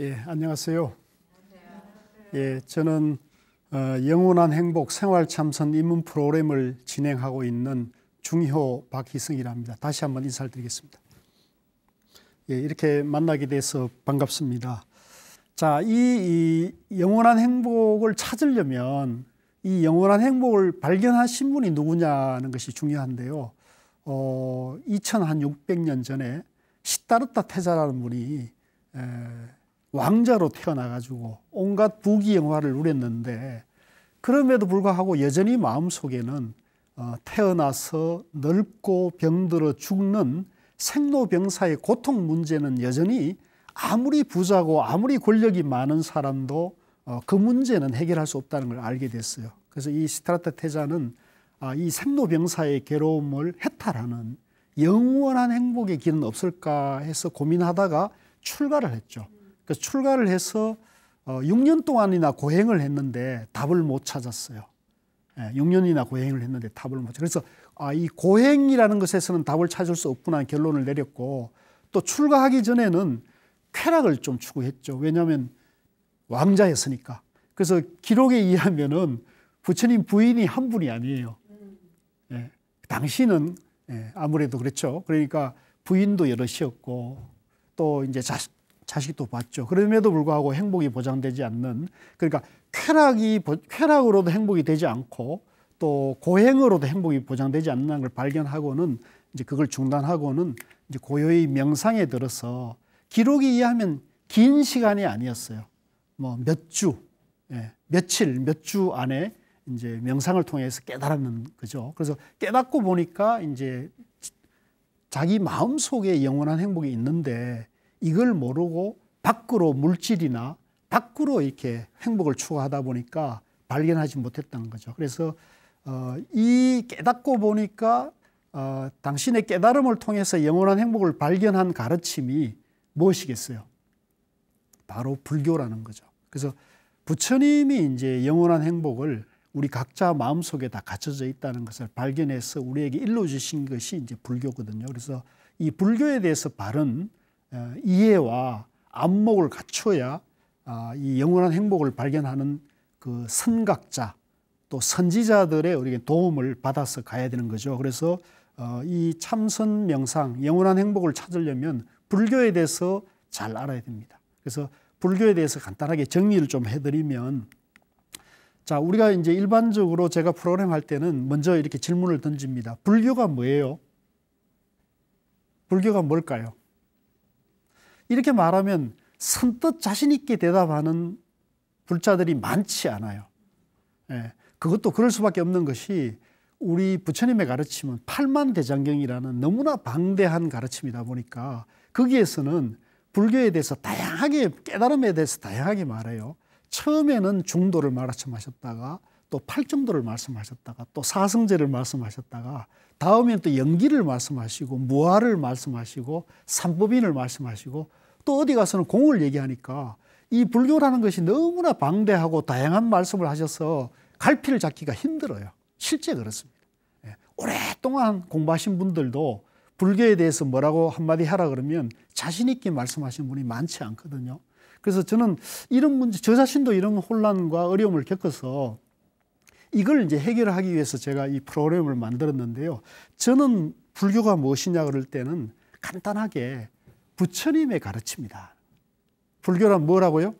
예, 안녕하세요. 예, 저는 어, 영원한 행복 생활 참선 입문 프로그램을 진행하고 있는 중효 박희승이랍니다. 다시 한번 인사를 드리겠습니다. 예, 이렇게 만나게 돼서 반갑습니다. 자, 이, 이 영원한 행복을 찾으려면 이 영원한 행복을 발견하신 분이 누구냐는 것이 중요한데요. 어, 2600년 전에 시타르타 태자라는 분이 에, 왕자로 태어나가지고 온갖 부귀영화를 누렸는데 그럼에도 불구하고 여전히 마음속에는 어, 태어나서 늙고 병들어 죽는 생로병사의 고통 문제는 여전히 아무리 부자고 아무리 권력이 많은 사람도 어, 그 문제는 해결할 수 없다는 걸 알게 됐어요. 그래서 이스트라타 태자는 아, 이 생로병사의 괴로움을 해탈하는 영원한 행복의 길은 없을까 해서 고민하다가 출가를 했죠. 그 출가를 해서 6년 어, 동안이나 고행을 했는데 답을 못 찾았어요. 6년이나 예, 고행을 했는데 답을 못 찾. 그래서 아, 이 고행이라는 것에서는 답을 찾을 수 없구나 결론을 내렸고 또 출가하기 전에는 쾌락을 좀 추구했죠. 왜냐하면 왕자였으니까. 그래서 기록에 의하면은 부처님 부인이 한 분이 아니에요. 예, 당신은 예, 아무래도 그렇죠. 그러니까 부인도 여럿이었고 또 이제 자, 식 자식도 봤죠. 그럼에도 불구하고 행복이 보장되지 않는 그러니까 쾌락이 쾌락으로도 행복이 되지 않고 또 고행으로도 행복이 보장되지 않는 걸 발견하고는 이제 그걸 중단하고는 이제 고요히 명상에 들어서 기록에 의하면 긴 시간이 아니었어요. 뭐 몇 주, 예, 며칠, 몇 주 안에 이제 명상을 통해서 깨달았는 거죠. 그래서 깨닫고 보니까 이제 자기 마음 속에 영원한 행복이 있는데 이걸 모르고 밖으로 물질이나 밖으로 이렇게 행복을 추구하다 보니까 발견하지 못했다는 거죠. 그래서 어, 이 깨닫고 보니까 어, 당신의 깨달음을 통해서 영원한 행복을 발견한 가르침이 무엇이겠어요? 바로 불교라는 거죠. 그래서 부처님이 이제 영원한 행복을 우리 각자 마음속에 다 갖춰져 있다는 것을 발견해서 우리에게 일러 주신 것이 이제 불교거든요. 그래서 이 불교에 대해서 바른 어, 이해와 안목을 갖춰야 어, 이 영원한 행복을 발견하는 그 선각자 또 선지자들의 우리에게 도움을 받아서 가야 되는 거죠. 그래서 어, 이 참선 명상 영원한 행복을 찾으려면 불교에 대해서 잘 알아야 됩니다. 그래서 불교에 대해서 간단하게 정리를 좀 해드리면 자 우리가 이제 일반적으로 제가 프로그램 할 때는 먼저 이렇게 질문을 던집니다. 불교가 뭐예요? 불교가 뭘까요? 이렇게 말하면 선뜻 자신있게 대답하는 불자들이 많지 않아요. 예, 그것도 그럴 수밖에 없는 것이 우리 부처님의 가르침은 팔만대장경이라는 너무나 방대한 가르침이다 보니까 거기에서는 불교에 대해서 다양하게 깨달음에 대해서 다양하게 말해요. 처음에는 중도를 말하쳐 마셨다가 또 팔정도를 말씀하셨다가 또 사성제를 말씀하셨다가 다음엔 또 연기를 말씀하시고 무화를 말씀하시고 삼법인을 말씀하시고 또 어디 가서는 공을 얘기하니까 이 불교라는 것이 너무나 방대하고 다양한 말씀을 하셔서 갈피를 잡기가 힘들어요. 실제 그렇습니다. 예. 오랫동안 공부하신 분들도 불교에 대해서 뭐라고 한마디 하라 그러면 자신있게 말씀하시는 분이 많지 않거든요. 그래서 저는 이런 문제, 저 자신도 이런 혼란과 어려움을 겪어서 이걸 이제 해결하기 위해서 제가 이 프로그램을 만들었는데요. 저는 불교가 무엇이냐 그럴 때는 간단하게 부처님의 가르침이다. 불교란 뭐라고요?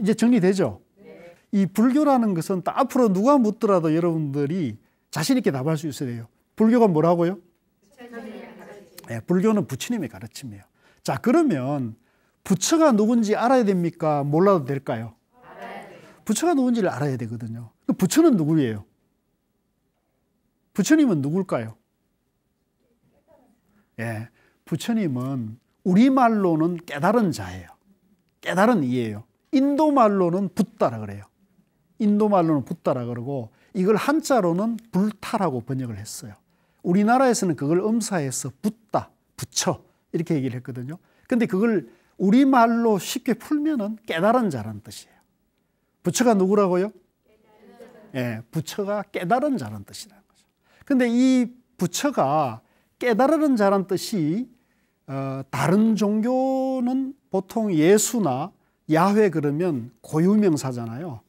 이제 정리되죠? 이 불교라는 것은 앞으로 누가 묻더라도 여러분들이 자신있게 답할 수 있어야 돼요. 불교가 뭐라고요? 네, 불교는 부처님의 가르침이에요. 자, 그러면 부처가 누군지 알아야 됩니까? 몰라도 될까요? 부처가 누군지를 알아야 되거든요. 그 부처는 누구예요? 부처님은 누굴까요? 예. 부처님은 우리말로는 깨달은 자예요. 깨달은 이예요. 인도말로는 붓다라 그래요. 인도말로는 붓다라 그러고 이걸 한자로는 불타라고 번역을 했어요. 우리나라에서는 그걸 음사해서 붓다, 부처 이렇게 얘기를 했거든요. 근데 그걸 우리말로 쉽게 풀면은 깨달은 자라는 뜻이에요. 부처가 누구라고요? 예, 부처가 깨달은 자란 뜻이라는 거죠. 근데 이 부처가 깨달은 자란 뜻이 어, 다른 종교는 보통 예수나 야훼 그러면 고유명사잖아요.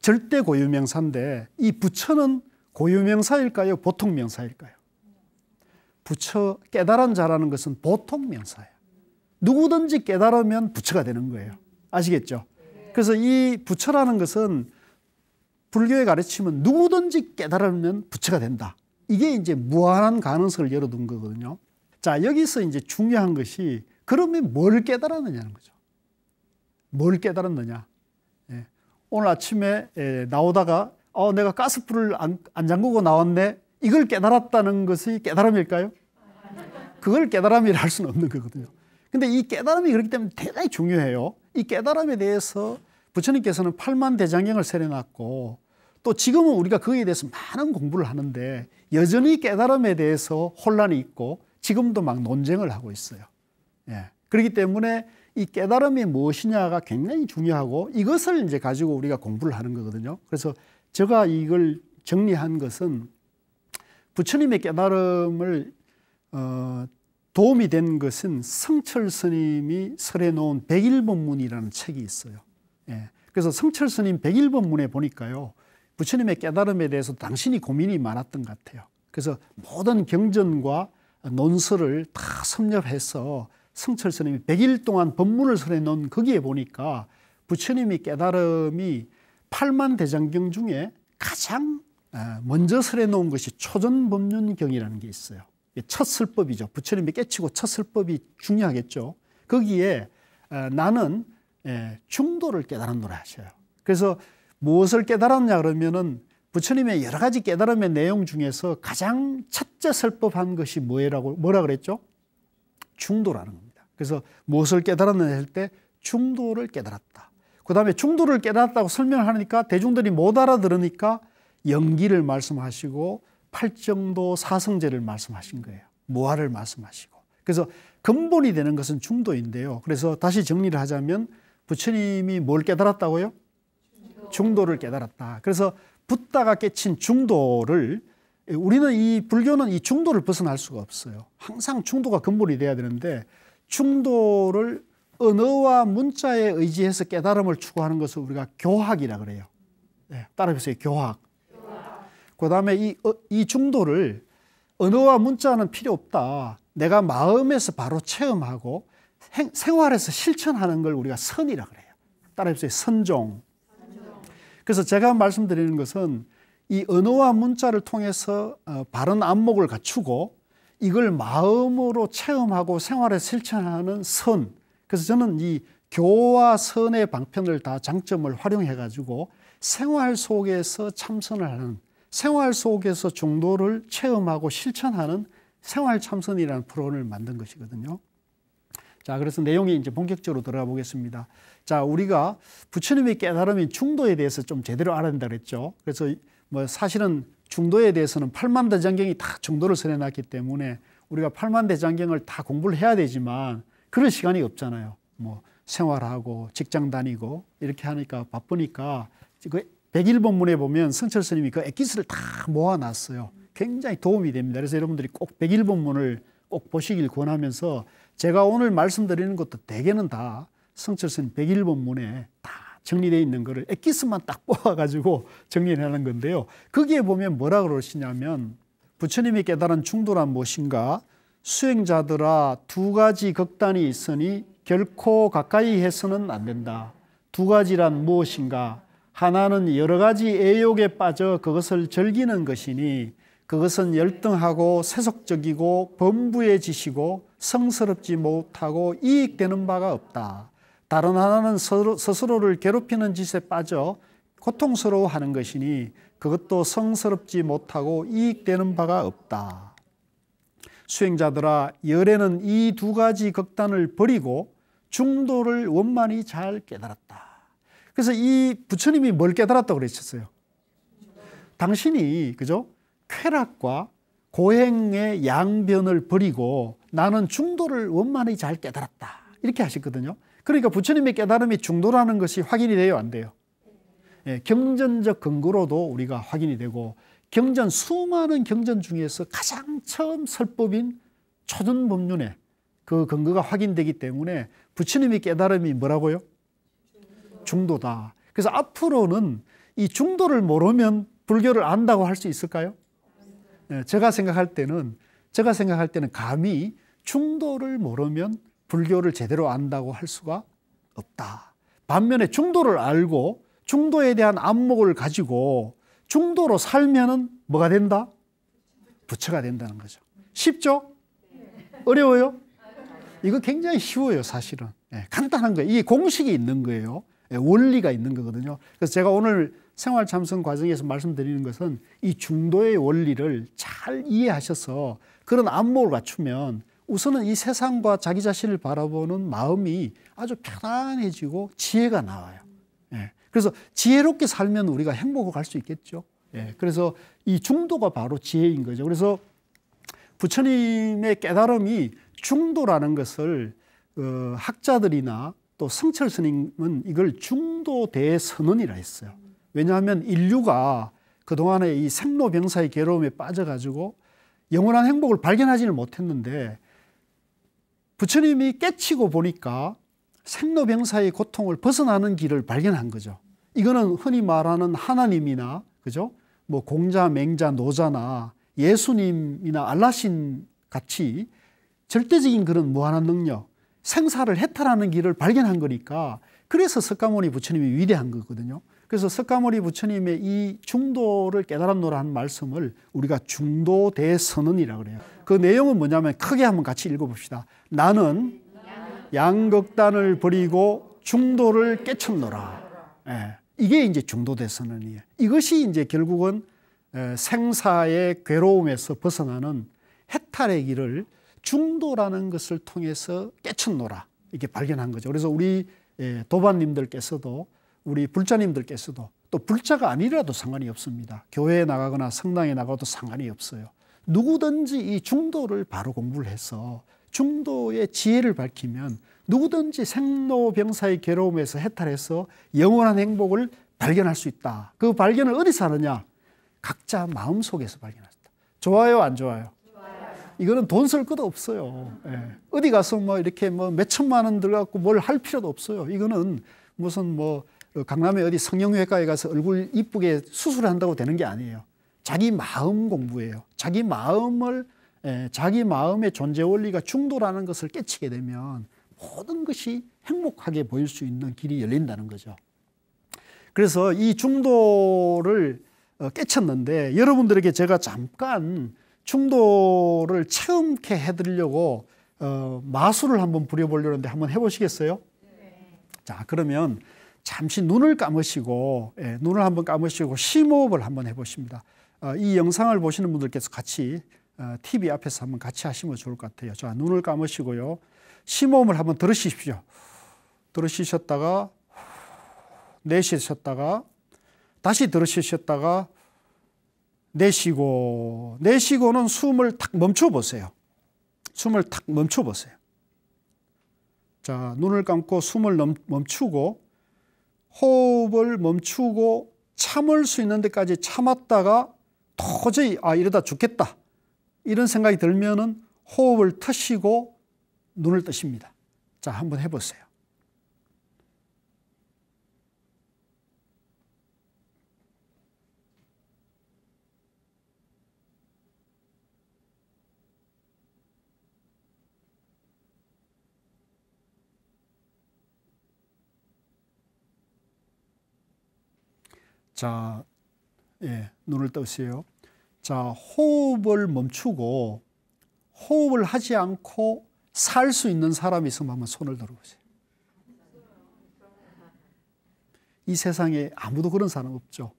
절대 고유명사인데 이 부처는 고유명사일까요? 보통 명사일까요? 부처 깨달은 자라는 것은 보통 명사예요. 누구든지 깨달으면 부처가 되는 거예요. 아시겠죠? 그래서 이 부처라는 것은 불교의 가르침은 누구든지 깨달으면 부처가 된다. 이게 이제 무한한 가능성을 열어둔 거거든요. 자, 여기서 이제 중요한 것이 그러면 뭘 깨달았느냐는 거죠. 뭘 깨달았느냐. 예. 오늘 아침에 예, 나오다가 어, 내가 가스불을 안, 안 잠그고 나왔네. 이걸 깨달았다는 것이 깨달음일까요? 그걸 깨달음이라 할 수는 없는 거거든요. 근데 이 깨달음이 그렇기 때문에 대단히 중요해요. 이 깨달음에 대해서 부처님께서는 8만 대장경을 세려놨고 또 지금은 우리가 거기에 대해서 많은 공부를 하는데 여전히 깨달음에 대해서 혼란이 있고 지금도 막 논쟁을 하고 있어요. 예. 그렇기 때문에 이 깨달음이 무엇이냐가 굉장히 중요하고 이것을 이제 가지고 우리가 공부를 하는 거거든요. 그래서 제가 이걸 정리한 것은 부처님의 깨달음을 어, 도움이 된 것은 성철 스님이 설해 놓은 백일본문이라는 책이 있어요. 예. 그래서 성철 스님 백일1 문에 보니까요. 부처님의 깨달음에 대해서 당신이 고민이 많았던 것 같아요. 그래서 모든 경전과 논설을 다 섭렵해서 성철 스님이 100일 동안 법문을 설해 놓은 거기에 보니까 부처님이 깨달음이 8만 대장경 중에 가장 아, 먼저 설해 놓은 것이 초전법륜경이라는 게 있어요. 첫 설법이죠. 부처님이 깨치고 첫 설법이 중요하겠죠. 거기에 아, 나는 중도를 깨달은 노래 하셔요. 그래서 무엇을 깨달았냐 그러면은 부처님의 여러 가지 깨달음의 내용 중에서 가장 첫째 설법한 것이 뭐라고 뭐라 그랬죠? 중도라는 겁니다. 그래서 무엇을 깨달았느냐 할때 중도를 깨달았다. 그 다음에 중도를 깨달았다고 설명을 하니까 대중들이 못 알아들으니까 연기를 말씀하시고 팔정도 사성제를 말씀하신 거예요. 무화를 말씀하시고. 그래서 근본이 되는 것은 중도인데요. 그래서 다시 정리를 하자면 부처님이 뭘 깨달았다고요? 중도를 깨달았다. 그래서 붙다가 깨친 중도를 우리는 이 불교는 이 중도를 벗어날 수가 없어요. 항상 중도가 근본이 돼야 되는데 중도를 언어와 문자에 의지해서 깨달음을 추구하는 것을 우리가 교학이라 그래요. 네, 따라해보세요. 교학. 교학. 그 다음에 이, 어, 이 중도를 언어와 문자는 필요 없다. 내가 마음에서 바로 체험하고 행, 생활에서 실천하는 걸 우리가 선이라 그래요. 따라해보세요. 선종. 그래서 제가 말씀드리는 것은 이 언어와 문자를 통해서 어, 바른 안목을 갖추고 이걸 마음으로 체험하고 생활에 실천하는 선. 그래서 저는 이 교와 선의 방편을 다 장점을 활용해 가지고 생활 속에서 참선을 하는 생활 속에서 중도를 체험하고 실천하는 생활 참선이라는 프로그램을 만든 것이거든요. 자, 그래서 내용이 이제 본격적으로 들어가 보겠습니다. 자, 우리가 부처님의 깨달음인 중도에 대해서 좀 제대로 알아야 된다 그랬죠. 그래서 뭐 사실은 중도에 대해서는 팔만 대장경이 다 중도를 설해놨기 때문에 우리가 팔만 대장경을 다 공부를 해야 되지만 그럴 시간이 없잖아요. 뭐 생활하고 직장 다니고 이렇게 하니까 바쁘니까 그백일본문에 보면 성철 스님이 그 액기스를 다 모아놨어요. 굉장히 도움이 됩니다. 그래서 여러분들이 꼭백일본문을꼭 보시길 권하면서 제가 오늘 말씀드리는 것도 대개는 다 성철선 101번 문에 다 정리되어 있는 거를 엑기스만 딱 뽑아가지고 정리하는 건데요. 거기에 보면 뭐라 그러시냐면 부처님이 깨달은 충돌한 무엇인가 수행자들아 두 가지 극단이 있으니 결코 가까이 해서는 안 된다. 두 가지란 무엇인가? 하나는 여러 가지 애욕에 빠져 그것을 즐기는 것이니 그것은 열등하고 세속적이고 범부해지시고 성스럽지 못하고 이익되는 바가 없다. 다른 하나는 서로, 스스로를 괴롭히는 짓에 빠져 고통스러워하는 것이니 그것도 성스럽지 못하고 이익되는 바가 없다. 수행자들아, 열에는이 두 가지 극단을 버리고 중도를 원만히 잘 깨달았다. 그래서 이 부처님이 뭘 깨달았다고 그러셨어요? 당신이, 그죠? 쾌락과 고행의 양변을 버리고 나는 중도를 원만히 잘 깨달았다. 이렇게 하셨거든요. 그러니까 부처님의 깨달음이 중도라는 것이 확인이 돼요, 안 돼요? 예, 경전적 근거로도 우리가 확인이 되고 경전 수많은 경전 중에서 가장 처음 설법인 초전 법륜에 그 근거가 확인되기 때문에 부처님의 깨달음이 뭐라고요? 중도다. 그래서 앞으로는 이 중도를 모르면 불교를 안다고 할 수 있을까요? 예, 제가 생각할 때는 제가 생각할 때는 감히 중도를 모르면 불교를 제대로 안다고 할 수가 없다. 반면에 중도를 알고 중도에 대한 안목을 가지고 중도로 살면은 뭐가 된다? 부처가 된다는 거죠. 쉽죠? 어려워요? 이거 굉장히 쉬워요, 사실은. 예, 간단한 거예요. 이 공식이 있는 거예요. 예, 원리가 있는 거거든요. 그래서 제가 오늘 생활 참선 과정에서 말씀드리는 것은 이 중도의 원리를 잘 이해하셔서 그런 안목을 갖추면 우선은 이 세상과 자기 자신을 바라보는 마음이 아주 편안해지고 지혜가 나와요. 예. 그래서 지혜롭게 살면 우리가 행복을 갈 수 있겠죠. 예. 그래서 이 중도가 바로 지혜인 거죠. 그래서 부처님의 깨달음이 중도라는 것을 어, 학자들이나 또 성철 스님은 이걸 중도 대선언이라 했어요. 왜냐하면 인류가 그동안의 이 생로병사의 괴로움에 빠져가지고 영원한 행복을 발견하지는 못했는데 부처님이 깨치고 보니까 생로병사의 고통을 벗어나는 길을 발견한 거죠. 이거는 흔히 말하는 하나님이나 그죠? 뭐 공자, 맹자, 노자나 예수님이나 알라신 같이 절대적인 그런 무한한 능력, 생사를 해탈하는 길을 발견한 거니까 그래서 석가모니 부처님이 위대한 거거든요. 그래서 석가모니 부처님의 이 중도를 깨달았노라는 말씀을 우리가 중도 대선언이라 그래요. 그 내용은 뭐냐면 크게 한번 같이 읽어봅시다. 나는 양극단을 버리고 중도를 깨쳤노라. 예, 이게 이제 중도 대선언이에요. 이것이 이제 결국은 생사의 괴로움에서 벗어나는 해탈의 길을 중도라는 것을 통해서 깨쳤노라 이렇게 발견한 거죠. 그래서 우리 도반님들께서도 우리 불자님들께서도 또 불자가 아니라도 상관이 없습니다. 교회에 나가거나 성당에 나가도 상관이 없어요. 누구든지 이 중도를 바로 공부를 해서 중도의 지혜를 밝히면 누구든지 생로병사의 괴로움에서 해탈해서 영원한 행복을 발견할 수 있다. 그 발견을 어디서 하느냐? 각자 마음 속에서 발견할 수다 좋아요, 안 좋아요? 이거는 돈 쓸 것도 없어요. 예. 어디 가서 뭐 이렇게 뭐 몇천만 원 들어갖고 뭘 할 필요도 없어요. 이거는 무슨 뭐 어, 강남에 어디 성형외과에 가서 얼굴 이쁘게 수술한다고 되는 게 아니에요. 자기 마음 공부예요. 자기 마음을 에, 예, 자기 마음의 존재 원리가 중도라는 것을 깨치게 되면 모든 것이 행복하게 보일 수 있는 길이 열린다는 거죠. 그래서 이 중도를 어, 깨쳤는데 여러분들에게 제가 잠깐 중도를 체험케 해드리려고 어, 마술을 한번 부려보려는데 한번 해보시겠어요? 네. 자 그러면 잠시 눈을 감으시고 예, 눈을 한번 감으시고 심호흡을 한번 해보십니다. 어, 이 영상을 보시는 분들께서 같이 어, TV 앞에서 한번 같이 하시면 좋을 것 같아요. 자, 눈을 감으시고요. 심호흡을 한번 들으십시오. 들으시셨다가 내쉬셨다가 다시 들으시셨다가 내쉬고 내쉬고는 숨을 탁 멈춰 보세요. 숨을 탁 멈춰 보세요. 자, 눈을 감고 숨을 멈추고 호흡을 멈추고 참을 수 있는 데까지 참았다가 도저히 아 이러다 죽겠다 이런 생각이 들면은 호흡을 터시고 눈을 뜨십니다. 자 한번 해보세요. 자, 예, 눈을 떠세요. 자, 호흡을 멈추고 호흡을 하지 않고 살 수 있는 사람이 있으면 한번 손을 들어보세요. 이 세상에 아무도 그런 사람 없죠.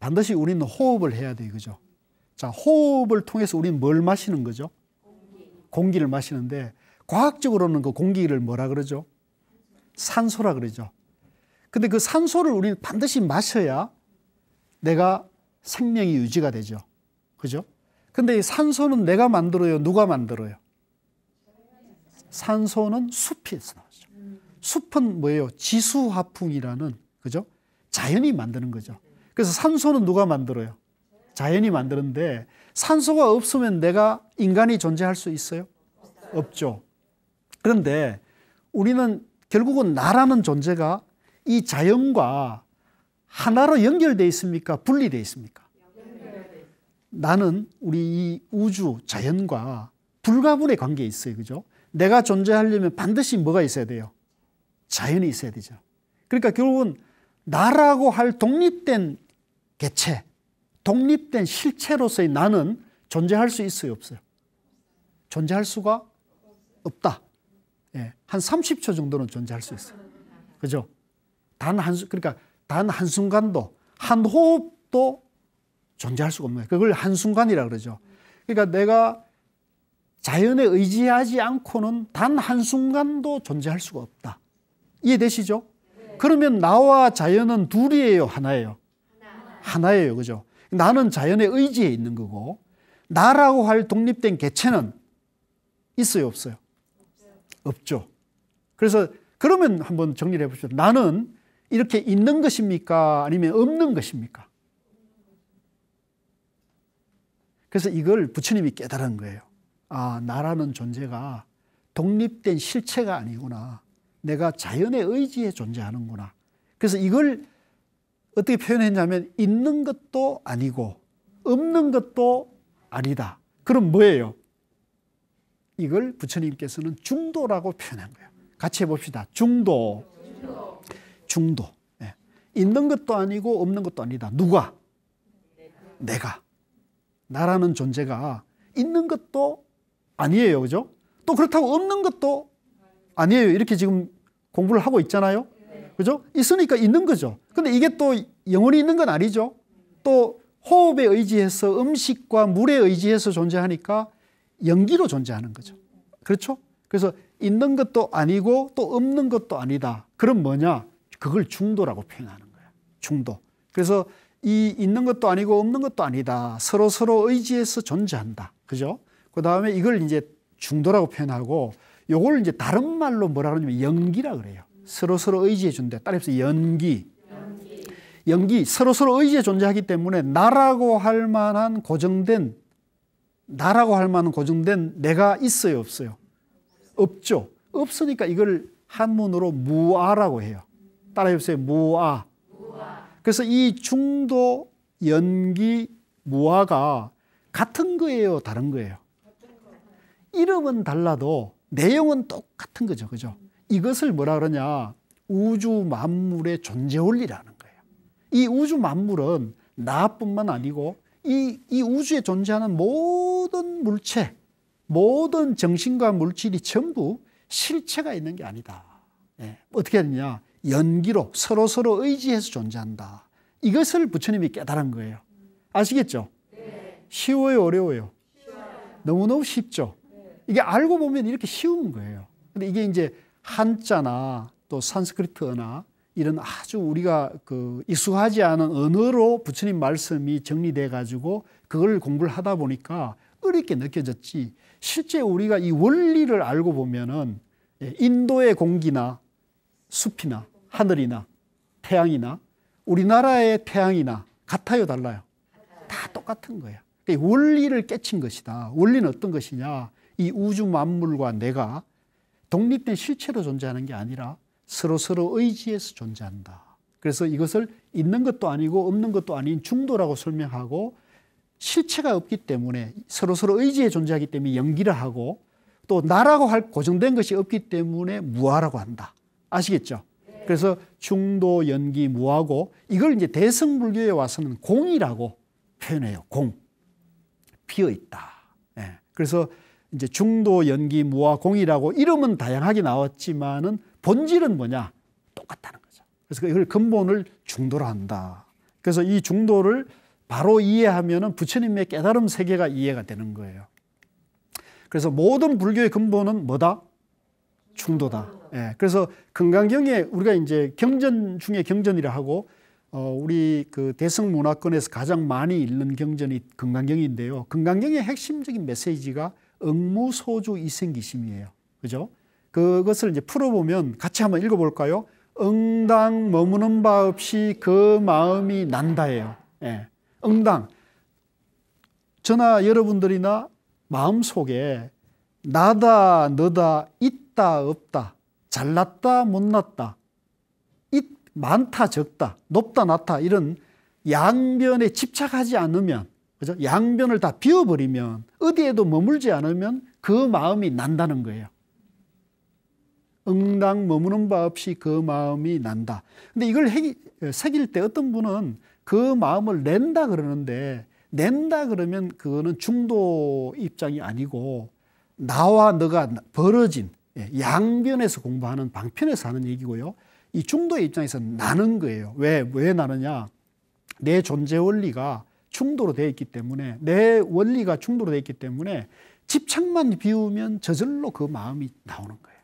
반드시 우리는 호흡을 해야 돼, 요 그죠? 자, 호흡을 통해서 우리는 뭘 마시는 거죠? 공기. 를 마시는데 과학적으로는 그 공기를 뭐라 그러죠? 산소라 그러죠. 근데 그 산소를 우리는 반드시 마셔야 내가 생명이 유지가 되죠. 그죠? 근데 이 산소는 내가 만들어요? 누가 만들어요? 산소는 숲에서 나오죠. 숲은 뭐예요? 지수화풍이라는, 그죠? 자연이 만드는 거죠. 그래서 산소는 누가 만들어요? 자연이 만드는데 산소가 없으면 내가 인간이 존재할 수 있어요? 없죠. 그런데 우리는 결국은 나라는 존재가 이 자연과 하나로 연결되어 있습니까? 분리되어 있습니까? 나는 우리 이 우주 자연과 불가분의 관계에 있어요. 그죠? 내가 존재하려면 반드시 뭐가 있어야 돼요? 자연이 있어야 되죠. 그러니까 결국은 나라고 할 독립된 개체, 독립된 실체로서의 나는 존재할 수 있어요, 없어요? 존재할 수가 없다. 예, 한 30초 정도는 존재할 수 있어요. 그죠? 단 한, 그러니까 단 한순간도, 한 호흡도 존재할 수가 없는 거예요. 그걸 한순간이라 그러죠. 그러니까 내가 자연에 의지하지 않고는 단 한순간도 존재할 수가 없다. 이해되시죠? 그러면 나와 자연은 둘이에요, 하나예요? 하나. 예요 그죠? 나는 자연에 의지에 있는 거고, 나라고 할 독립된 개체는 있어요, 없어요? 없죠. 그래서 그러면 한번 정리를 해보시죠. 나는 이렇게 있는 것입니까? 아니면 없는 것입니까? 그래서 이걸 부처님이 깨달은 거예요. 아, 나라는 존재가 독립된 실체가 아니구나. 내가 자연의 의지에 존재하는구나. 그래서 이걸 어떻게 표현했냐면 있는 것도 아니고 없는 것도 아니다. 그럼 뭐예요? 이걸 부처님께서는 중도라고 표현한 거예요. 같이 해봅시다. 중도. 중도. 예. 있는 것도 아니고 없는 것도 아니다. 누가? 내가. 나라는 존재가 있는 것도 아니에요. 그죠? 또 그렇다고 없는 것도 아니에요. 이렇게 지금 공부를 하고 있잖아요. 그죠? 있으니까 있는 거죠. 근데 이게 또 영원히 있는 건 아니죠. 또 호흡에 의지해서 음식과 물에 의지해서 존재하니까 연기로 존재하는 거죠. 그렇죠? 그래서 있는 것도 아니고 또 없는 것도 아니다. 그럼 뭐냐? 그걸 중도라고 표현하는 거야. 중도. 그래서 이 있는 것도 아니고 없는 것도 아니다. 서로 서로 의지해서 존재한다. 그죠? 그 다음에 이걸 이제 중도라고 표현하고 요걸 이제 다른 말로 뭐라 그러냐면 연기라 그래요. 서로 서로 의지해 준대. 따라서 연기. 연기. 연기. 서로 서로 의지에 존재하기 때문에 나라고 할 만한 고정된 나라고 할 만한 고정된 내가 있어요, 없어요? 없죠. 없으니까 이걸 한문으로 무아라고 해요. 따라해보세요. 무아. 무아. 그래서 이 중도, 연기, 무아가 같은 거예요, 다른 거예요? 이름은 달라도 내용은 똑같은 거죠. 그죠? 이것을 뭐라 그러냐? 우주 만물의 존재 원리라는 거예요. 이 우주 만물은 나뿐만 아니고 이, 이 우주에 존재하는 모든 물체, 모든 정신과 물질이 전부 실체가 있는 게 아니다. 예, 어떻게 하느냐? 연기로 서로 서로 의지해서 존재한다. 이것을 부처님이 깨달은 거예요. 아시겠죠? 쉬워요, 어려워요? 너무너무 쉽죠? 이게 알고 보면 이렇게 쉬운 거예요. 근데 이게 이제 한자나 또 산스크리트어나 이런 아주 우리가 그 익숙하지 않은 언어로 부처님 말씀이 정리돼 가지고 그걸 공부를 하다 보니까 어렵게 느껴졌지 실제 우리가 이 원리를 알고 보면은 예, 인도의 공기나 숲이나 하늘이나 태양이나 우리나라의 태양이나 같아요, 달라요? 다 똑같은 거야. 그러니까 원리를 깨친 것이다. 원리는 어떤 것이냐? 이 우주 만물과 내가 독립된 실체로 존재하는 게 아니라 서로 서로 의지해서 존재한다. 그래서 이것을 있는 것도 아니고 없는 것도 아닌 중도라고 설명하고 실체가 없기 때문에 서로 서로 의지에 존재하기 때문에 연기를 하고 또 나라고 할 고정된 것이 없기 때문에 무아라고 한다. 아시겠죠? 그래서 중도 연기 무하고 이걸 이제 대승불교에 와서는 공이라고 표현해요. 공 피어 있다. 예. 그래서 이제 중도 연기 무화 공이라고 이름은 다양하게 나왔지만은 본질은 뭐냐 똑같다는 거죠. 그래서 그 이걸 근본을 중도로 한다. 그래서 이 중도를 바로 이해하면은 부처님의 깨달음 세계가 이해가 되는 거예요. 그래서 모든 불교의 근본은 뭐다? 중도다. 예, 그래서 금강경에 우리가 이제 경전 중에 경전이라 하고 어, 우리 그 대성 문화권에서 가장 많이 읽는 경전이 건강경인데요. 금강경의 핵심적인 메시지가 응무소주 이생기심이에요. 그죠? 그것을 이제 풀어보면 같이 한번 읽어볼까요? 응당 머무는 바 없이 그 마음이 난다예요. 예. 응당. 저나 여러분들이나 마음속에 나다, 너다, 있다, 없다. 잘났다, 못났다, 많다, 적다, 높다, 낮다 이런 양변에 집착하지 않으면 그죠? 양변을 다 비워버리면 어디에도 머물지 않으면 그 마음이 난다는 거예요. 응당 머무는 바 없이 그 마음이 난다. 근데 이걸 해 새길 때 어떤 분은 그 마음을 낸다 그러는데 낸다 그러면 그거는 중도 입장이 아니고 나와 너가 벌어진 예, 양변에서 공부하는 방편에서 하는 얘기고요. 이 중도의 입장에서 나는 거예요. 왜, 왜 나느냐? 내 존재 원리가 충돌로 되어 있기 때문에 내 원리가 충돌로 되어 있기 때문에 집착만 비우면 저절로 그 마음이 나오는 거예요.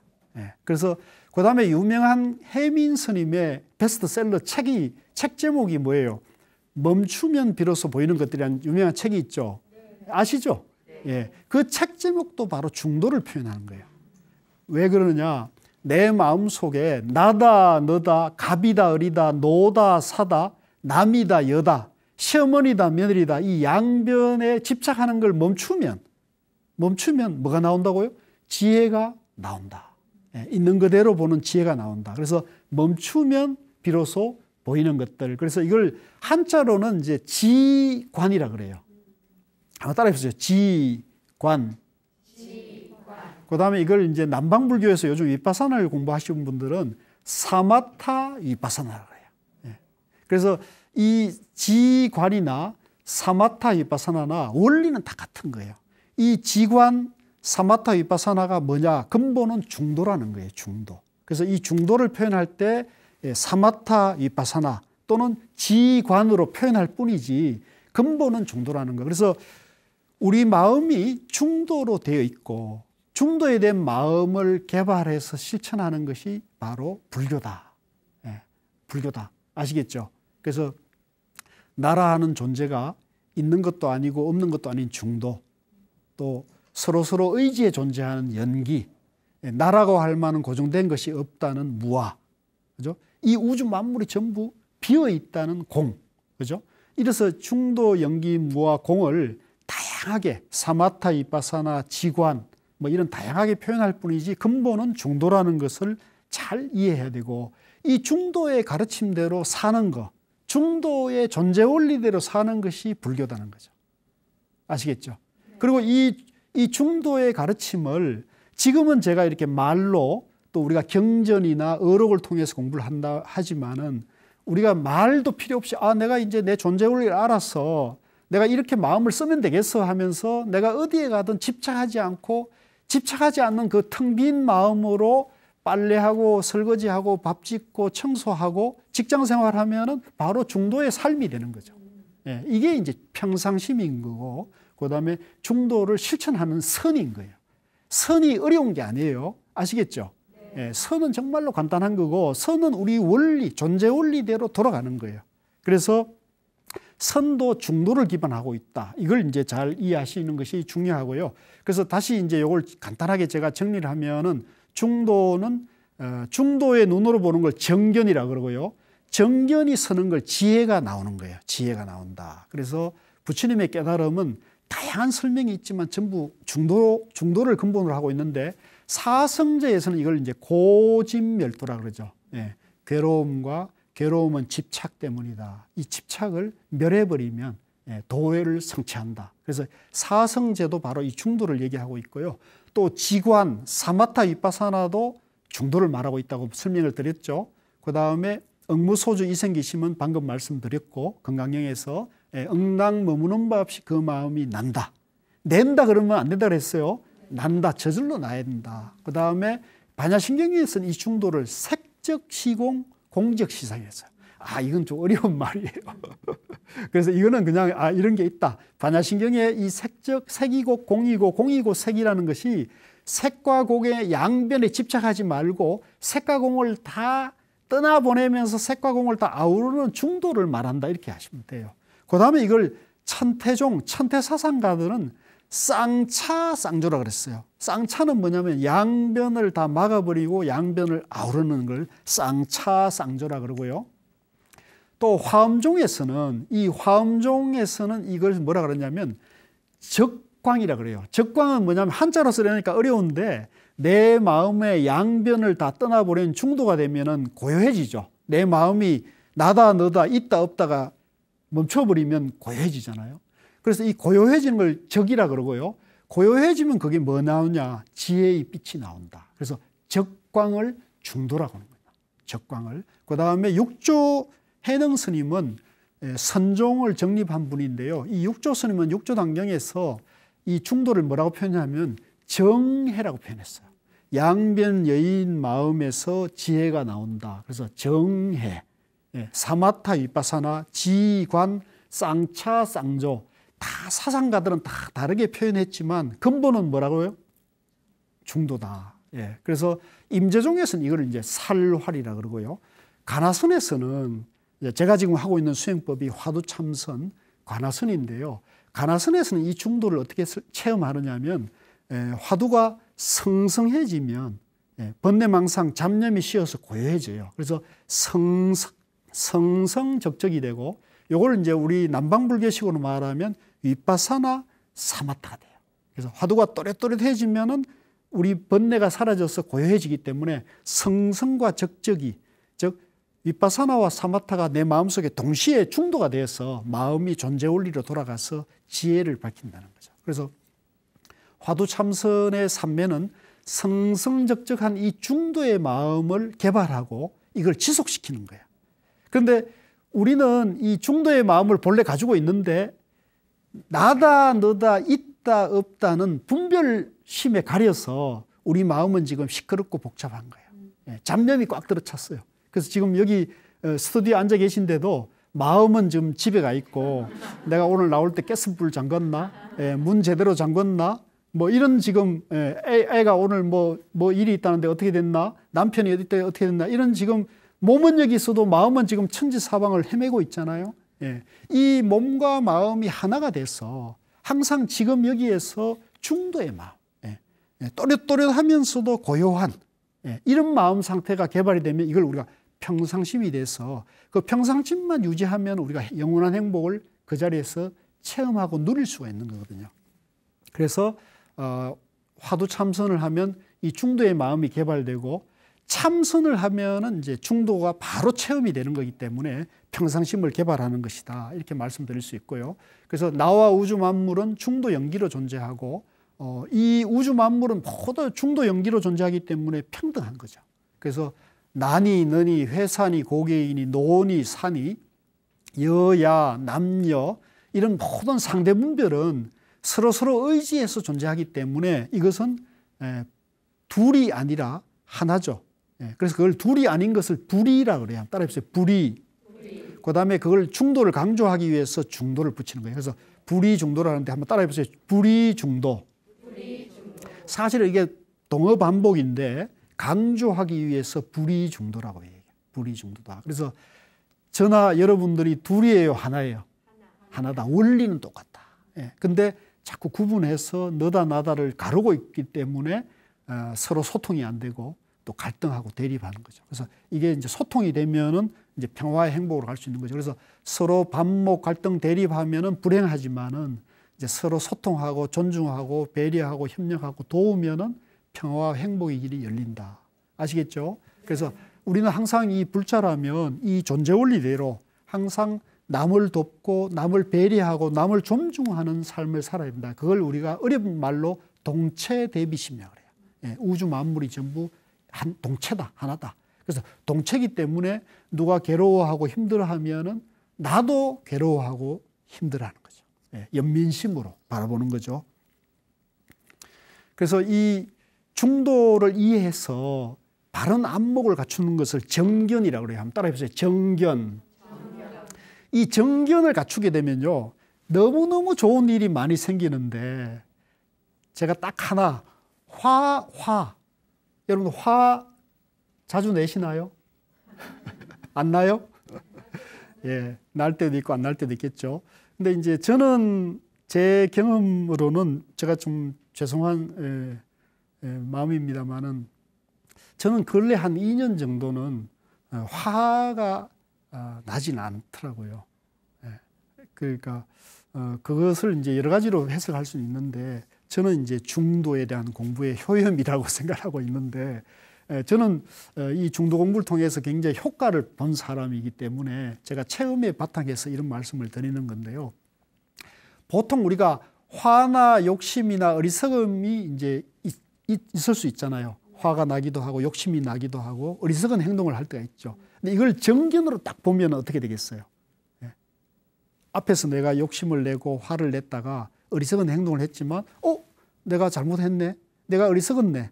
예. 그래서 그 다음에 유명한 해민 스님의 베스트셀러 책이 책 제목이 뭐예요? 멈추면 비로소 보이는 것들이란 유명한 책이 있죠. 아시죠? 예. 그 책 제목도 바로 중도를 표현하는 거예요. 왜 그러느냐? 내 마음 속에 나다, 너다, 갑이다, 을이다, 노다, 사다, 남이다, 여다, 시어머니다, 며느리다 이 양변에 집착하는 걸 멈추면 멈추면 뭐가 나온다고요? 지혜가 나온다. 예, 있는 그대로 보는 지혜가 나온다. 그래서 멈추면 비로소 보이는 것들. 그래서 이걸 한자로는 이제 지관이라 그래요. 한번 따라해 보세요. 지관. 그다음에 이걸 이제 남방 불교에서 요즘 윗파산나를 공부하시는 분들은 사마타 윗파산나라고 해요. 예. 그래서 이 지관이나 사마타 윗바사나나 원리는 다 같은 거예요. 이 지관 사마타 윗바사나가 뭐냐? 근본은 중도라는 거예요. 중도. 그래서 이 중도를 표현할 때 예, 사마타 윗바사나 또는 지관으로 표현할 뿐이지 근본은 중도라는 거. 그래서 우리 마음이 중도로 되어 있고 중도에 대한 마음을 개발해서 실천하는 것이 바로 불교다. 예, 불교다. 아시겠죠? 그래서 나라하는 존재가 있는 것도 아니고 없는 것도 아닌 중도, 또 서로서로 의지에 존재하는 연기, 예, 나라고 할 만한 고정된 것이 없다는 무아, 그죠? 이 우주 만물이 전부 비어 있다는 공, 그죠? 이래서 중도 연기 무아 공을 다양하게 사마타 이빠사나 지관 뭐 이런 다양하게 표현할 뿐이지 근본은 중도라는 것을 잘 이해해야 되고 이 중도의 가르침대로 사는 것, 중도의 존재 원리대로 사는 것이 불교다는 거죠. 아시겠죠? 네. 그리고 이, 이 중도의 가르침을 지금은 제가 이렇게 말로 또 우리가 경전이나 어록을 통해서 공부를 한다 하지만은 우리가 말도 필요 없이 아 내가 이제 내 존재 원리를 알아서 내가 이렇게 마음을 쓰면 되겠어 하면서 내가 어디에 가든 집착하지 않고 집착하지 않는 그 텅 빈 마음으로 빨래하고 설거지하고 밥 짓고 청소하고 직장 생활하면은 바로 중도의 삶이 되는 거죠. 예, 이게 이제 평상심인 거고, 그 다음에 중도를 실천하는 선인 거예요. 선이 어려운 게 아니에요. 아시겠죠? 예, 선은 정말로 간단한 거고, 선은 우리 원리, 존재 원리대로 돌아가는 거예요. 그래서 선도 중도를 기반하고 있다. 이걸 이제 잘 이해하시는 것이 중요하고요. 그래서 다시 이제 이걸 간단하게 제가 정리를 하면은 중도는 어, 중도의 눈으로 보는 걸 정견이라 그러고요. 정견이 서는 걸 지혜가 나오는 거예요. 지혜가 나온다. 그래서 부처님의 깨달음은 다양한 설명이 있지만 전부 중도 중도를 근본으로 하고 있는데 사성제에서는 이걸 이제 고진멸도라 그러죠. 예, 괴로움과 괴로움은 집착 때문이다. 이 집착을 멸해버리면 예, 도회를 성취한다. 그래서 사성제도 바로 이 중도를 얘기하고 있고요. 또 지관, 사마타 윗바사나도 중도를 말하고 있다고 설명을 드렸죠. 그 다음에 억무소주 이생기심은 방금 말씀드렸고 건강령에서 예, 응당 머무는 바 없이 그 마음이 난다. 낸다 그러면 안 된다 그랬어요. 난다 저절로 나야 된다. 그 다음에 반야신경에서는 이 중도를 색적 시공 공적 시상에서. 아, 이건 좀 어려운 말이에요. 그래서 이거는 그냥, 아, 이런 게 있다. 반야신경의 이 색적, 색이고 공이고 공이고 색이라는 것이 색과 공의 양변에 집착하지 말고 색과 공을 다 떠나보내면서 색과 공을 다 아우르는 중도를 말한다. 이렇게 하시면 돼요. 그 다음에 이걸 천태종, 천태사상가들은 쌍차 쌍조라 그랬어요. 쌍차는 뭐냐면 양변을 다 막아버리고 양변을 아우르는 걸 쌍차 쌍조라 그러고요. 또 화엄종에서는 이 화엄종에서는 이걸 뭐라 그러냐면 적광이라 그래요. 적광은 뭐냐면 한자로 쓰려니까 어려운데 내 마음의 양변을 다 떠나버린 중도가 되면은 고요해지죠. 내 마음이 나다 너다 있다 없다가 멈춰버리면 고요해지잖아요. 그래서 이 고요해지는 걸 적이라 그러고요. 고요해지면 그게 뭐 나오냐? 지혜의 빛이 나온다. 그래서 적광을 중도라고 하는 겁니다. 적광을. 그 다음에 육조 해능 스님은 선종을 정립한 분인데요. 이 육조 스님은 육조 당경에서 이 중도를 뭐라고 표현하면 정해라고 표현했어요. 양변 여인 마음에서 지혜가 나온다. 그래서 정해. 예, 사마타 위파사나 지관 쌍차 쌍조 다 사상가들은 다 다르게 표현했지만 근본은 뭐라고요? 중도다. 예. 그래서 임재종에서는 이걸 이제 살활이라 그러고요. 가나선에서는 제가 지금 하고 있는 수행법이 화두참선 가나선인데요. 가나선에서는 이 중도를 어떻게 체험하느냐면 예, 화두가 성성해지면 예, 번뇌망상 잡념이 씌어서 고요해져요. 그래서 성 성성적적이 되고 요걸 이제 우리 남방불교식으로 말하면 윗바사나 사마타가 돼요. 그래서 화두가 또렷또렷해지면은 우리 번뇌가 사라져서 고요해지기 때문에 성성과 적적이 즉 윗바사나와 사마타가 내 마음속에 동시에 중도가 돼서 마음이 존재 원리로 돌아가서 지혜를 밝힌다는 거죠. 그래서 화두 참선의 삼매는 성성적적한 이 중도의 마음을 개발하고 이걸 지속시키는 거예요 그런데 우리는 이 중도의 마음을 본래 가지고 있는데 나다 너다 있다 없다는 분별심에 가려서 우리 마음은 지금 시끄럽고 복잡한 거예요. 예, 잡념이 꽉 들어찼어요. 그래서 지금 여기 어, 스튜디오 앉아 계신데도 마음은 지금 집에 가 있고 내가 오늘 나올 때 가스불 잠궜나 예, 문 제대로 잠궜나 뭐 이런 지금 예, 애, 가 오늘 뭐뭐 뭐 일이 있다는데 어떻게 됐나 남편이 어디 때 어떻게 됐나 이런 지금 몸은 여기 있어도 마음은 지금 천지 사방을 헤매고 있잖아요. 예. 이 몸과 마음이 하나가 돼서 항상 지금 여기에서 중도의 마음, 예. 예 또렷또렷하면서도 고요한 예. 이런 마음 상태가 개발이 되면 이걸 우리가 평상심이 돼서 그 평상심만 유지하면 우리가 영원한 행복을 그 자리에서 체험하고 누릴 수가 있는 거거든요. 그래서 어, 화두 참선을 하면 이 중도의 마음이 개발되고 참선을 하면은 이제 중도가 바로 체험이 되는 거기 때문에 평상심을 개발하는 것이다. 이렇게 말씀드릴 수 있고요. 그래서 나와 우주 만물은 중도 연기로 존재하고 어, 이 우주 만물은 모두 중도 연기로 존재하기 때문에 평등한 거죠. 그래서 난이, 너니, 회사니 고개인이, 노니, 사니, 여야, 남녀 이런 모든 상대 분별은 서로 서로 의지해서 존재하기 때문에 이것은 에, 둘이 아니라 하나죠. 예, 그래서 그걸 둘이 아닌 것을 불이라 그래요. 따라 해보세요. 불이. 그 다음에 그걸 중도를 강조하기 위해서 중도를 붙이는 거예요. 그래서 불이 중도라는데 한번 따라 해보세요. 불이 중도. 사실 이게 동어 반복인데 강조하기 위해서 불이 중도라고 해요 불이 중도다. 그래서 저나 여러분들이 둘이에요, 하나예요. 하나, 다 원리는 똑같다. 예. 근데 자꾸 구분해서 너다 나다를 가르고 있기 때문에 어, 서로 소통이 안 되고 또 갈등하고 대립하는 거죠. 그래서 이게 이제 소통이 되면은 이제 평화의 행복으로 갈 수 있는 거죠. 그래서 서로 반목 갈등 대립하면은 불행하지만은 이제 서로 소통하고 존중하고 배려하고 협력하고 도우면은 평화 와 행복의 길이 열린다. 아시겠죠? 그래서 우리는 항상 이 불자라면 이 존재 원리대로 항상 남을 돕고 남을 배려하고 남을 존중하는 삶을 살아야 된다. 그걸 우리가 어려운 말로 동체 대비심이라고 그래요. 예, 우주 만물이 전부 한 동체다 하나다. 그래서 동체기 때문에 누가 괴로워하고 힘들어하면은 나도 괴로워하고 힘들어하는 거죠. 예, 연민심으로 바라보는 거죠. 그래서 이 중도를 이해해서 바른 안목을 갖추는 것을 정견이라고 그래요. 한번 따라해보세요. 정견. 정견. 이 정견을 갖추게 되면요. 너무너무 좋은 일이 많이 생기는데 제가 딱 하나 화, 화, 여러분 화 자주 내시나요? 안 나요? 예, 날 때도 있고 안 날 때도 있겠죠. 근데 이제 저는 제 경험으로는 제가 좀 죄송한 에, 예, 에, 예, 마음입니다만은 저는 근래 한 2년 정도는 어, 화가 아, 나진 않더라고요. 예, 그러니까 어, 그것을 이제 여러 가지로 해석할 수 있는데 저는 이제 중도에 대한 공부의 효염이라고 생각하고 있는데 저는 어, 이 중도 공부를 통해서 굉장히 효과를 본 사람이기 때문에 제가 체험의 바탕에서 이런 말씀을 드리는 건데요. 보통 우리가 화나 욕심이나 어리석음이 이제 있을 수 있잖아요. 화가 나기도 하고 욕심이 나기도 하고 어리석은 행동을 할 때가 있죠. 근데 이걸 정견으로 딱 보면 어떻게 되겠어요? 예. 앞에서 내가 욕심을 내고 화를 냈다가 어리석은 행동을 했지만, 어? 내가 잘못했네? 내가 어리석었네?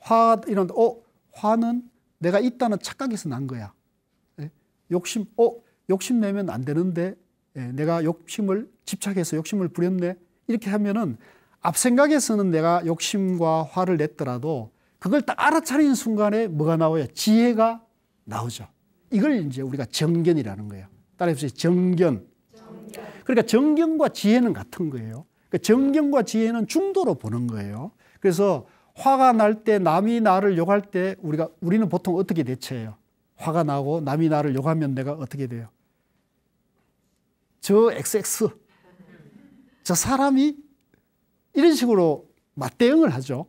화, 이런, 어? 화는 내가 있다는 착각에서 난 거야. 예? 욕심, 어? 욕심 내면 안 되는데, 예, 내가 욕심을 집착해서 욕심을 부렸네? 이렇게 하면은 앞 생각에서는 내가 욕심과 화를 냈더라도 그걸 딱 알아차린 순간에 뭐가 나와요? 지혜가 나오죠. 이걸 이제 우리가 정견이라는 거예요. 따라해보세요. 정견. 그러니까 정경과 지혜는 같은 거예요. 그러니까 정경과 지혜는 중도로 보는 거예요. 그래서 화가 날 때 남이 나를 욕할 때 우리가 우리는 보통 어떻게 대처해요? 화가 나고 남이 나를 욕하면 내가 어떻게 돼요? 저 XX 저 사람이 이런 식으로 맞대응을 하죠.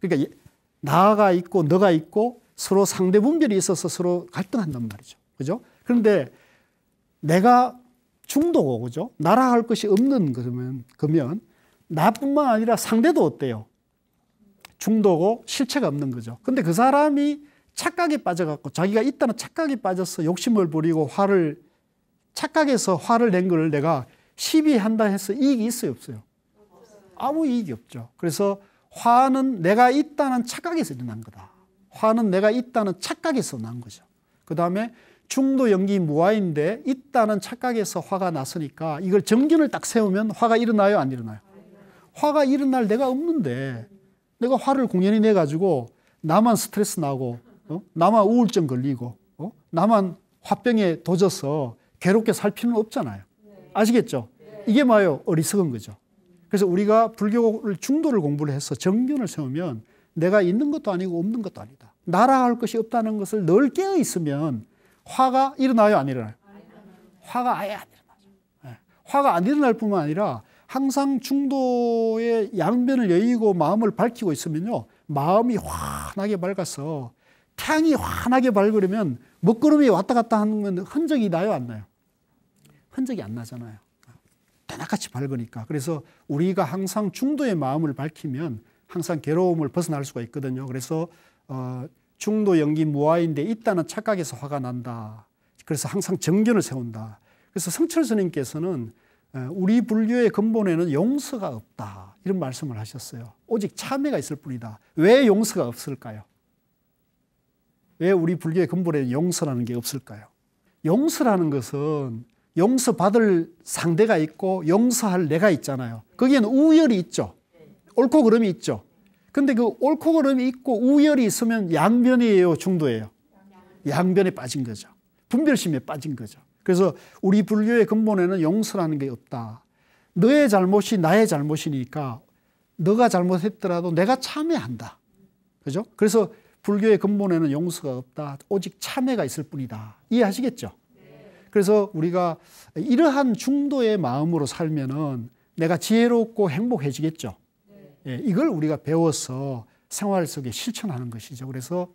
그러니까 나가 있고 너가 있고 서로 상대 분별이 있어서 서로 갈등한단 말이죠. 그죠? 그런데 내가 중도고 그죠? 나라 할 것이 없는 거면 그러면 나뿐만 아니라 상대도 어때요? 중도고 실체가 없는 거죠. 근데 그 사람이 착각에 빠져갖고 자기가 있다는 착각에 빠져서 욕심을 부리고 화를 착각해서 화를 낸 걸 내가 시비한다 해서 이익이 있어요 없어요? 아무 이익이 없죠. 그래서 화는 내가 있다는 착각에서 일어난 거다. 화는 내가 있다는 착각에서 난 거죠. 그 다음에 중도 연기 무화인데 있다는 착각에서 화가 났으니까 이걸 정견을 딱 세우면 화가 일어나요 안 일어나요? 화가 일어날 내가 없는데 내가 화를 공연히 내 가지고 나만 스트레스 나고 어? 나만 우울증 걸리고 어? 나만 화병에 도져서 괴롭게 살 필요는 없잖아요. 아시겠죠? 이게 뭐요 어리석은 거죠. 그래서 우리가 불교를 중도를 공부를 해서 정견을 세우면 내가 있는 것도 아니고 없는 것도 아니다. 날아갈 것이 없다는 것을 늘 깨어 있으면 화가 일어나요? 안 일어나요? 화가 아예 안 일어나죠. 예. 화가 안 일어날 뿐만 아니라 항상 중도의 양변을 여의고 마음을 밝히고 있으면요. 마음이 환하게 밝아서 태양이 환하게 밝으려면 먹구름이 왔다 갔다 하는 흔적이 나요? 안 나요? 흔적이 안 나잖아요. 대낮같이 밝으니까. 그래서 우리가 항상 중도의 마음을 밝히면 항상 괴로움을 벗어날 수가 있거든요. 그래서 어, 중도 연기 무아인데 있다는 착각에서 화가 난다. 그래서 항상 정견을 세운다. 그래서 성철 스님께서는 어, 우리 불교의 근본에는 용서가 없다. 이런 말씀을 하셨어요. 오직 참회가 있을 뿐이다. 왜 용서가 없을까요? 왜 우리 불교의 근본에 는 용서라는 게 없을까요? 용서라는 것은 용서받을 상대가 있고 용서할 내가 있잖아요. 거기에는 우열이 있죠. 옳고 그름이 있죠. 근데 그 옳고 그름이 있고 우열이 있으면 양변이에요, 중도예요. 양변에 빠진 거죠. 분별심에 빠진 거죠. 그래서 우리 불교의 근본에는 용서라는 게 없다. 너의 잘못이 나의 잘못이니까 너가 잘못했더라도 내가 참회한다. 그죠? 그래서 불교의 근본에는 용서가 없다. 오직 참회가 있을 뿐이다. 이해하시겠죠? 그래서 우리가 이러한 중도의 마음으로 살면은 내가 지혜롭고 행복해지겠죠. 예, 이걸 우리가 배워서 생활 속에 실천하는 것이죠. 그래서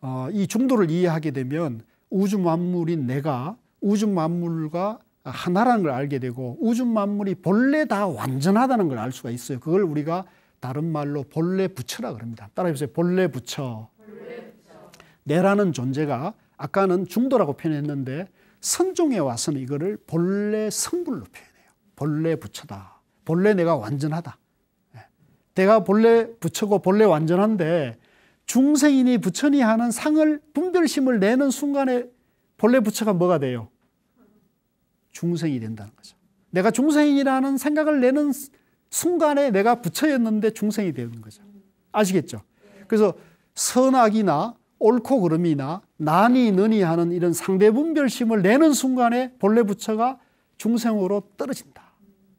어, 이 중도를 이해하게 되면 우주 만물인 내가 우주 만물과 하나라는 걸 알게 되고 우주 만물이 본래 다 완전하다는 걸 알 수가 있어요. 그걸 우리가 다른 말로 본래 부처라 그럽니다. 따라해보세요. 본래 부처. 내라는 존재가 아까는 중도라고 표현했는데 선종에 와서는 이거를 본래 성불로 표현해요. 본래 부처다. 본래 내가 완전하다. 내가 본래 부처고 본래 완전한데 중생이니 부처니 하는 상을 분별심을 내는 순간에 본래 부처가 뭐가 돼요? 중생이 된다는 거죠. 내가 중생이라는 생각을 내는 순간에 내가 부처였는데 중생이 되는 거죠. 아시겠죠? 그래서 선악이나 옳고 그름이나 난이 너니 하는 이런 상대 분별심을 내는 순간에 본래 부처가 중생으로 떨어진다.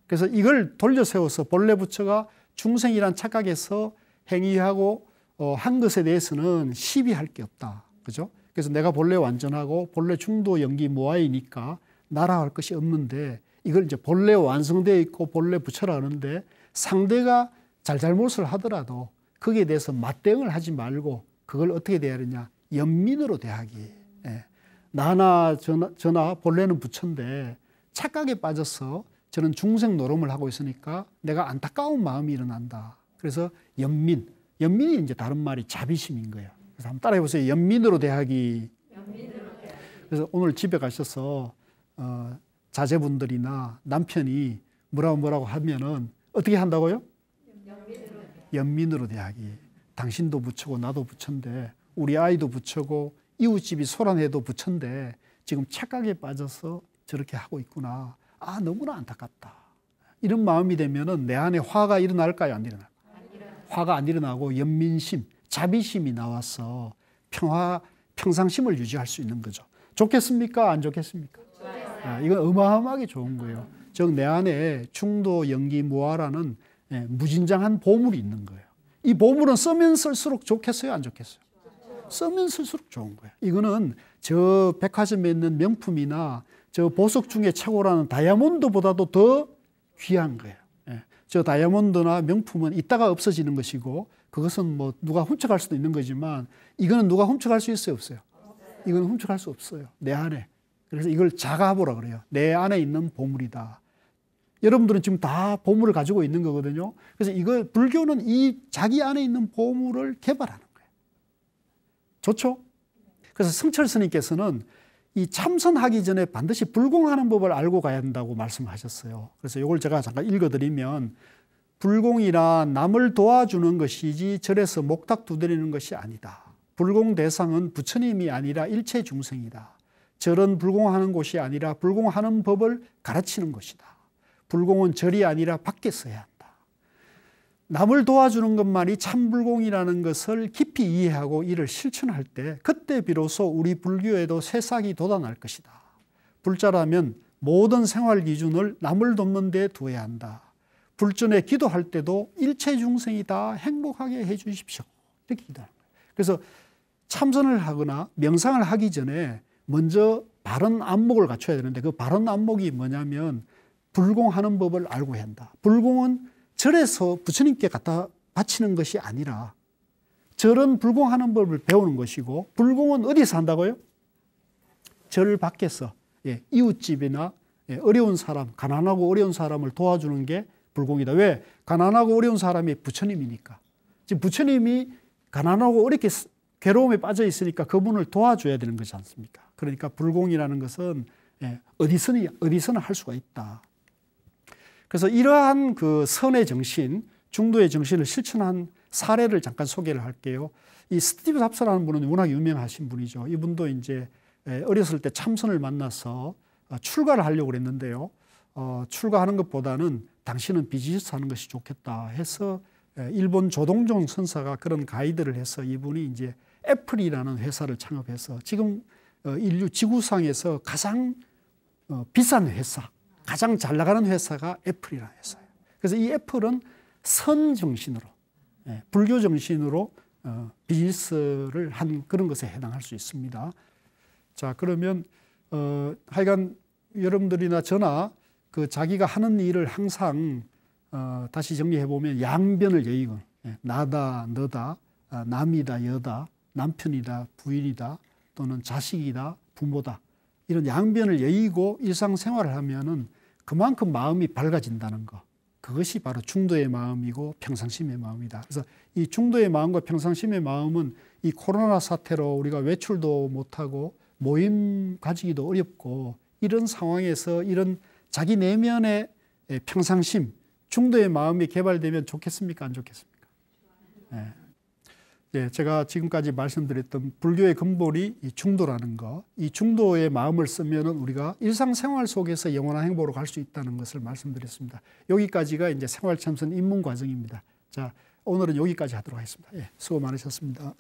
그래서 이걸 돌려 세워서 본래 부처가 중생이란 착각에서 행위하고 어, 한 것에 대해서는 시비할 게 없다. 그죠? 그래서 내가 본래 완전하고 본래 중도 연기 모아이니까 나라할 것이 없는데 이걸 이제 본래 완성되어 있고 본래 부처라는데 상대가 잘잘못을 하더라도 거기에 대해서 맞대응을 하지 말고 그걸 어떻게 대해야 하느냐 연민으로 대하기 예. 나나 저나, 저나 본래는 부처인데 착각에 빠져서 저는 중생 노름을 하고 있으니까 내가 안타까운 마음이 일어난다. 그래서 연민. 연민이 이제 다른 말이 자비심인 거예요. 그래서 한번 따라해 보세요. 연민으로 대하기. 그래서 오늘 집에 가셔서 어, 자제분들이나 남편이 뭐라고 뭐라고 하면은 어떻게 한다고요? 연민으로, 대하기. 당신도 붙이고 나도 붙처인데 우리 아이도 붙이고 이웃집이 소란해도 붙처인데 지금 착각에 빠져서 저렇게 하고 있구나. 아, 너무나 안타깝다. 이런 마음이 되면은 내 안에 화가 일어날까요? 안일어날요 화가 안 일어나고 연민심, 자비심이 나와서 평화, 평상심을 유지할 수 있는 거죠. 좋겠습니까? 안 좋겠습니까? 아, 이건 어마어마하게 좋은 거예요. 즉, 내 안에 충도, 연기, 무화라는 예, 무진장한 보물이 있는 거예요. 이 보물은 쓰면 쓸수록 좋겠어요? 안 좋겠어요? 쓰면 쓸수록 좋은 거예요. 이거는 저 백화점에 있는 명품이나 저 보석 중에 최고라는 다이아몬드보다도 더 귀한 거예요. 예. 저 다이아몬드나 명품은 있다가 없어지는 것이고 그것은 뭐 누가 훔쳐갈 수도 있는 거지만 이거는 누가 훔쳐갈 수 있어요 없어요? 이건 훔쳐갈 수 없어요. 내 안에. 그래서 이걸 자가보라 그래요. 내 안에 있는 보물이다. 여러분들은 지금 다 보물을 가지고 있는 거거든요. 그래서 이거 불교는 이 자기 안에 있는 보물을 개발하는 거예요. 좋죠? 그래서 성철 스님께서는 이 참선하기 전에 반드시 불공하는 법을 알고 가야 한다고 말씀하셨어요. 그래서 이걸 제가 잠깐 읽어드리면 불공이란 남을 도와주는 것이지 절에서 목탁 두드리는 것이 아니다. 불공 대상은 부처님이 아니라 일체 중생이다. 절은 불공하는 곳이 아니라 불공하는 법을 가르치는 것이다. 불공은 절이 아니라 밖에서야 한다. 남을 도와주는 것만이 참불공이라는 것을 깊이 이해하고 이를 실천할 때 그때 비로소 우리 불교에도 새싹이 돋아날 것이다. 불자라면 모든 생활 기준을 남을 돕는 데 두어야 한다. 불전에 기도할 때도 일체 중생이 다 행복하게 해 주십시오. 이렇게 기도하는 거예요. 그래서 참선을 하거나 명상을 하기 전에 먼저 바른 안목을 갖춰야 되는데 그 바른 안목이 뭐냐면 불공하는 법을 알고 한다. 불공은 절에서 부처님께 갖다 바치는 것이 아니라 절은 불공하는 법을 배우는 것이고 불공은 어디서 한다고요? 절 밖에서 예, 이웃집이나 예, 어려운 사람, 가난하고 어려운 사람을 도와주는 게 불공이다. 왜? 가난하고 어려운 사람이 부처님이니까. 지금 부처님이 가난하고 어렵게 괴로움에 빠져 있으니까 그분을 도와줘야 되는 것이 않습니까? 그러니까 불공이라는 것은 예, 어디서나 어디서나 할 수가 있다. 그래서 이러한 그 선의 정신, 중도의 정신을 실천한 사례를 잠깐 소개를 할게요. 이 스티브 잡스라는 분은 워낙 유명하신 분이죠. 이분도 이제 어렸을 때 참선을 만나서 어, 출가를 하려고 그랬는데요. 어, 출가하는 것보다는 당신은 비즈니스 하는 것이 좋겠다 해서 일본 조동종 선사가 그런 가이드를 해서 이분이 이제 애플이라는 회사를 창업해서 지금 어, 인류 지구상에서 가장 어, 비싼 회사 가장 잘 나가는 회사가 애플이라는 회사예요. 그래서 이 애플은 선 정신으로 예, 불교 정신으로 어, 비즈니스를 한 그런 것에 해당할 수 있습니다. 자 그러면 어, 하여간 여러분들이나 저나 그 자기가 하는 일을 항상 어, 다시 정리해 보면 양변을 여의고 예, 나다 너다 아, 남이다 여다 남편이다 부인이다 또는 자식이다 부모다 이런 양변을 여의고 일상생활을 하면은 그만큼 마음이 밝아진다는 것. 그것이 바로 중도의 마음이고 평상심의 마음이다. 그래서 이 중도의 마음과 평상심의 마음은 이 코로나 사태로 우리가 외출도 못하고 모임 가지기도 어렵고 이런 상황에서 이런 자기 내면의 평상심, 중도의 마음이 개발되면 좋겠습니까? 안 좋겠습니까? 네. 예, 제가 지금까지 말씀드렸던 불교의 근본이 이 중도라는 것, 이 중도의 마음을 쓰면 우리가 일상생활 속에서 영원한 행보로 갈 수 있다는 것을 말씀드렸습니다. 여기까지가 이제 생활참선 입문 과정입니다. 자, 오늘은 여기까지 하도록 하겠습니다. 예, 수고 많으셨습니다.